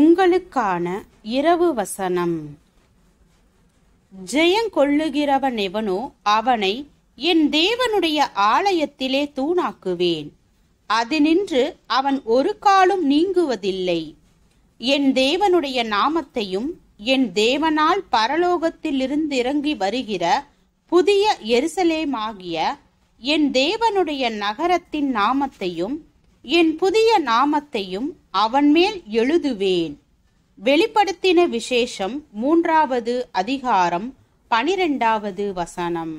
உங்களுக்கான இரவு வசனம் கொள்ளுகிறவன் எவனோ அவனை என் தேவனுடைய ஆலயத்திலே தூணாக்குவேன் அது நின்று அவன் ஒரு காலும் நீங்குவதில்லை என் தேவனுடைய நாமத்தையும் என் தேவனால் பரலோகத்திலிருந்து இறங்கி வருகிற புதிய எருசலேமாகிய என் தேவனுடைய நகரத்தின் நாமத்தையும் என் புதிய நாமத்தையும் அவன் மேல் எழுதுவேன் வெளிப்படுத்தின விசேஷம் மூன்றாவது அதிகாரம் பனிரெண்டாவது வசனம்